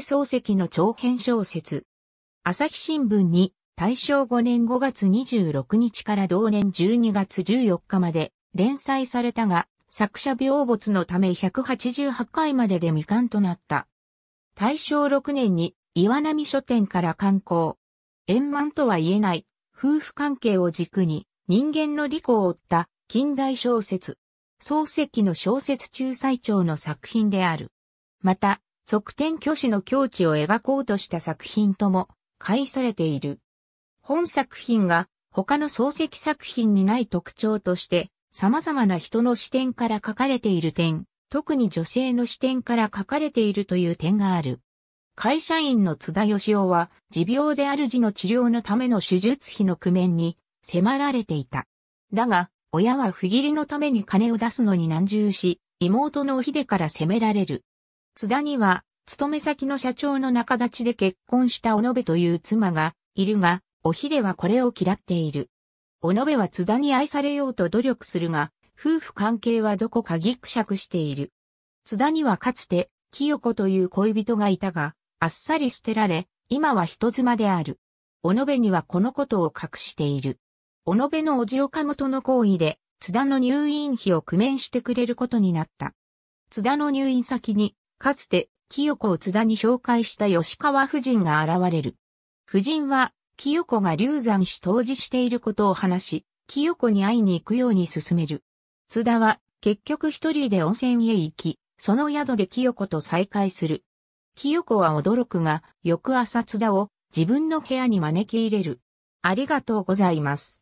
漱石の長編小説。朝日新聞に大正5年5月26日から同年12月14日まで連載されたが、作者病没のため188回までで未完となった。大正6年に岩波書店から刊行。円満とは言えない、夫婦関係を軸に人間の利己を追った近代小説。漱石の小説中最長の作品である。また、側転巨子の境地を描こうとした作品とも解されている。本作品が他の漱石作品にない特徴として様々な人の視点から書かれている点、特に女性の視点から書かれているという点がある。会社員の津田義夫は持病である児の治療のための手術費の工面に迫られていた。だが、親は不義理のために金を出すのに難渋し、妹のおひでから責められる。津田には、勤め先の社長の仲立ちで結婚した小野部という妻がいるが、おひではこれを嫌っている。小野部は津田に愛されようと努力するが、夫婦関係はどこかギクシャクしている。津田にはかつて、清子という恋人がいたが、あっさり捨てられ、今は人妻である。小野部にはこのことを隠している。小野部のおじ岡本の行為で、津田の入院費を工面してくれることになった。津田の入院先にかつて、清子を津田に紹介した吉川夫人が現れる。夫人は、清子が流産し当時していることを話し、清子に会いに行くように勧める。津田は、結局一人で温泉へ行き、その宿で清子と再会する。清子は驚くが、翌朝津田を自分の部屋に招き入れる。ありがとうございます。